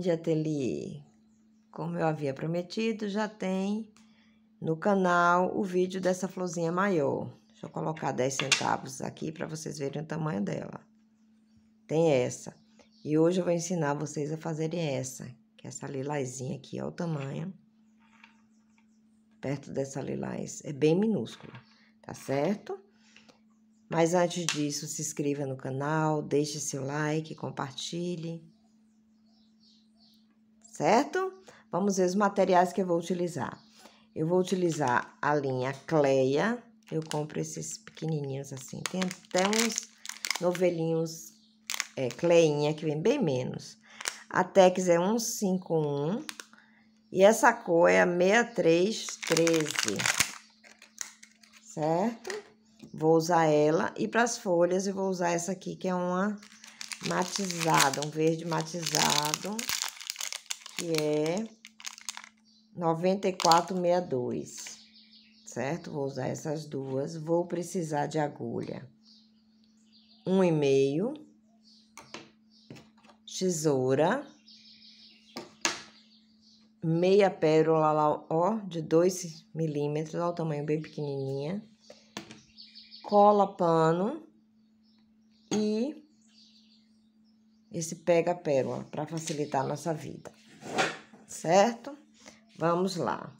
de ateliê. Como eu havia prometido, já tem no canal o vídeo dessa florzinha maior. Deixa eu colocar 10 centavos aqui para vocês verem o tamanho dela. Tem essa. E hoje eu vou ensinar vocês a fazerem essa, que é essa lilazinha aqui, ó o tamanho. Perto dessa lilás, é bem minúscula, tá certo? Mas antes disso, se inscreva no canal, deixe seu like, compartilhe certo? Vamos ver os materiais que eu vou utilizar. Eu vou utilizar a linha Cleia. Eu compro esses pequenininhos assim. Tem até uns novelinhos é, Cleinha, que vem bem menos. A Tex é 151. E essa cor é a 6313. Certo? Vou usar ela. E para as folhas, eu vou usar essa aqui, que é uma matizada, um verde matizado que é 9462, certo? Vou usar essas duas. Vou precisar de agulha, um e meio, tesoura, meia pérola, lá, ó, de 2 milímetros, ó, o tamanho bem pequenininha, cola pano e esse pega pérola para facilitar a nossa vida certo? Vamos lá.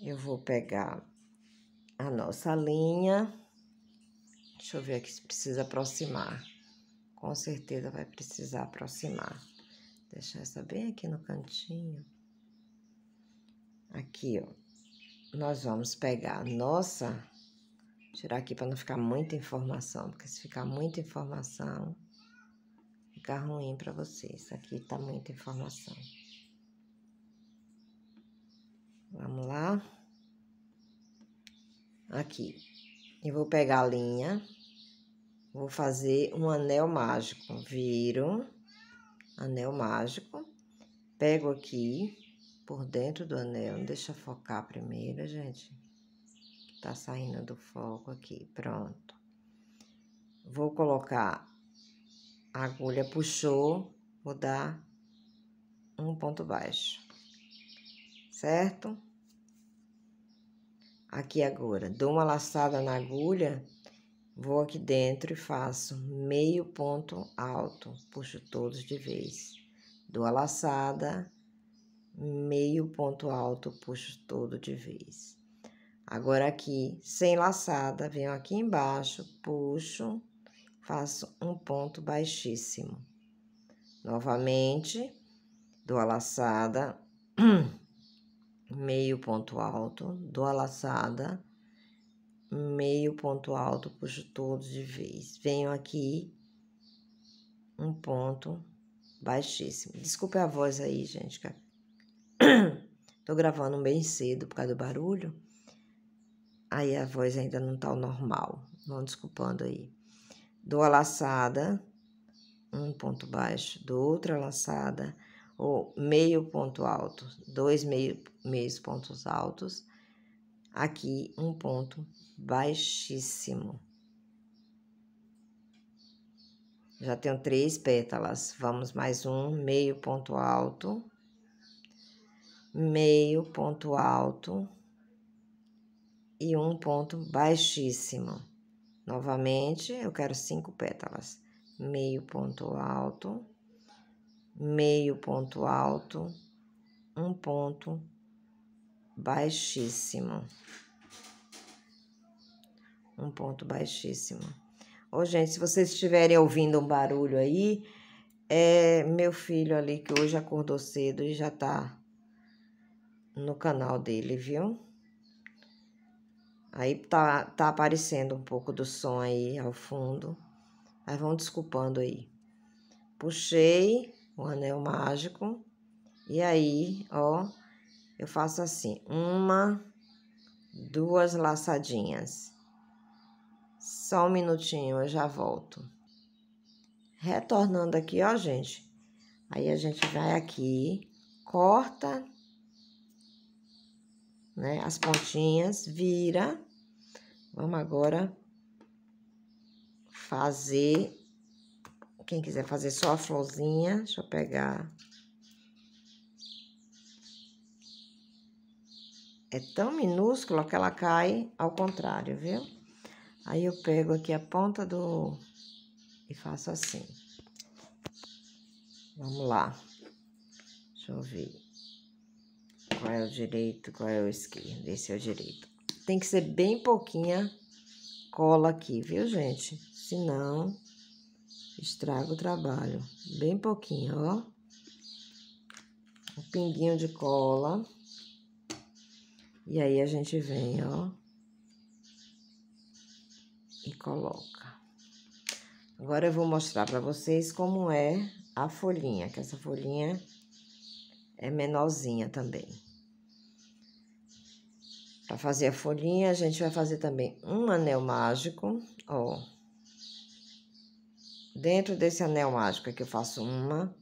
Eu vou pegar a nossa linha. Deixa eu ver aqui se precisa aproximar. Com certeza vai precisar aproximar. Deixar essa bem aqui no cantinho. Aqui, ó. Nós vamos pegar a nossa... Tirar aqui para não ficar muita informação, porque se ficar muita informação, ficar ruim para vocês. Aqui tá muita informação. Vamos lá. Aqui. Eu vou pegar a linha. Vou fazer um anel mágico. Viro. Anel mágico. Pego aqui. Por dentro do anel. Deixa focar primeiro, gente. Tá saindo do foco aqui. Pronto. Vou colocar a agulha puxou, vou dar um ponto baixo, certo? Aqui agora, dou uma laçada na agulha, vou aqui dentro e faço meio ponto alto, puxo todos de vez. Dou a laçada, meio ponto alto, puxo todo de vez. Agora aqui, sem laçada, venho aqui embaixo, puxo faço um ponto baixíssimo. Novamente, dou a laçada, meio ponto alto, dou a laçada, meio ponto alto, puxo todos de vez. Venho aqui, um ponto baixíssimo. Desculpe a voz aí, gente, que tô gravando bem cedo por causa do barulho. Aí a voz ainda não tá normal, não desculpando aí do a laçada, um ponto baixo, do outra laçada, ou meio ponto alto, dois meio, meios pontos altos, aqui um ponto baixíssimo. Já tenho três pétalas, vamos mais um, meio ponto alto, meio ponto alto e um ponto baixíssimo. Novamente, eu quero cinco pétalas. Meio ponto alto, meio ponto alto, um ponto baixíssimo. Um ponto baixíssimo. Ô, gente, se vocês estiverem ouvindo um barulho aí, é meu filho ali que hoje acordou cedo e já tá no canal dele, viu? Aí tá, tá aparecendo um pouco do som aí ao fundo. Mas vão desculpando aí. Puxei o anel mágico. E aí, ó, eu faço assim. Uma, duas laçadinhas. Só um minutinho, eu já volto. Retornando aqui, ó, gente. Aí a gente vai aqui, corta né? As pontinhas, vira. Vamos agora fazer... Quem quiser fazer só a florzinha, deixa eu pegar... É tão minúscula que ela cai ao contrário, viu? Aí, eu pego aqui a ponta do... E faço assim. Vamos lá. Deixa eu ver qual é o direito, qual é o esquerdo. Esse é o direito. Tem que ser bem pouquinha cola aqui, viu, gente? Senão, estraga o trabalho. Bem pouquinho, ó. Um pinguinho de cola. E aí, a gente vem, ó. E coloca. Agora, eu vou mostrar pra vocês como é a folhinha, que essa folhinha é menorzinha também. Para fazer a folhinha, a gente vai fazer também um anel mágico, ó. Dentro desse anel mágico aqui é eu faço uma,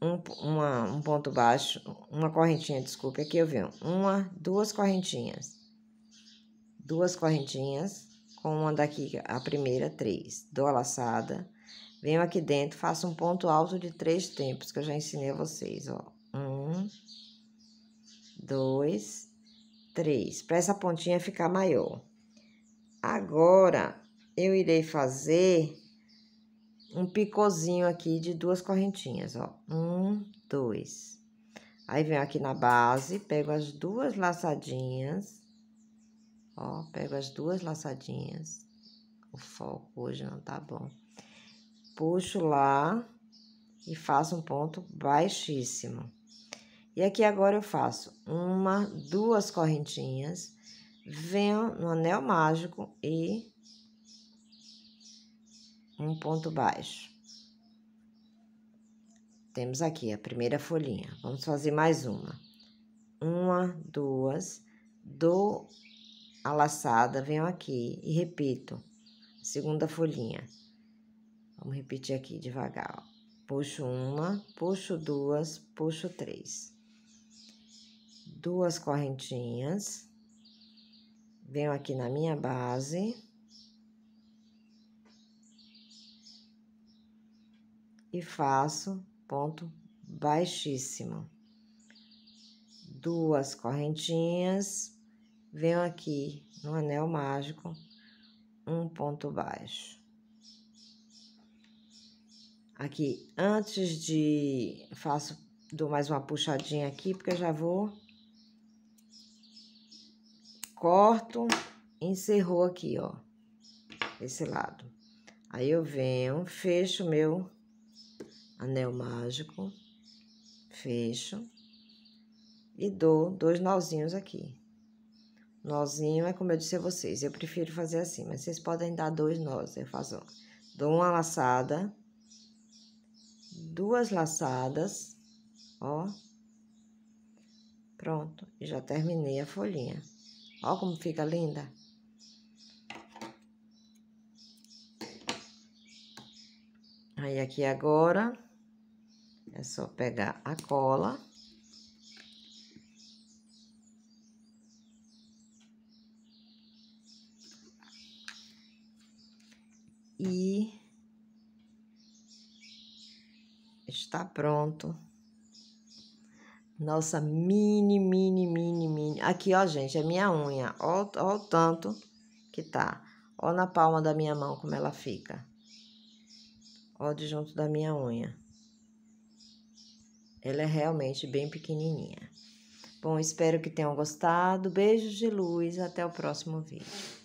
um, uma, um ponto baixo, uma correntinha, desculpe, aqui eu venho. Uma, duas correntinhas. Duas correntinhas, com uma daqui, a primeira, três. Dou a laçada, venho aqui dentro, faço um ponto alto de três tempos, que eu já ensinei a vocês, ó. Um, dois, três, para essa pontinha ficar maior. Agora, eu irei fazer um picôzinho aqui de duas correntinhas, ó. Um, dois. Aí, venho aqui na base, pego as duas laçadinhas, ó, pego as duas laçadinhas. O foco hoje não tá bom. Puxo lá e faço um ponto baixíssimo. E aqui agora eu faço uma, duas correntinhas, venho no anel mágico e um ponto baixo. Temos aqui a primeira folhinha. Vamos fazer mais uma. Uma, duas, dou a laçada, venho aqui e repito. Segunda folhinha. Vamos repetir aqui devagar, ó. Puxo uma, puxo duas, puxo três duas correntinhas, venho aqui na minha base e faço ponto baixíssimo. Duas correntinhas, venho aqui no anel mágico, um ponto baixo. Aqui, antes de... faço, dou mais uma puxadinha aqui, porque eu já vou corto, encerrou aqui, ó, esse lado. Aí eu venho, fecho meu anel mágico, fecho e dou dois nozinhos aqui. Nozinho é como eu disse a vocês, eu prefiro fazer assim, mas vocês podem dar dois nós, eu faço. Dou uma laçada, duas laçadas, ó. Pronto, e já terminei a folhinha. Olha como fica linda. Aí aqui agora é só pegar a cola. E está pronto. Nossa, mini, mini, mini, mini. Aqui, ó, gente, é minha unha. Ó, ó o tanto que tá. Ó na palma da minha mão como ela fica. Ó de junto da minha unha. Ela é realmente bem pequenininha. Bom, espero que tenham gostado. Beijos de luz. Até o próximo vídeo.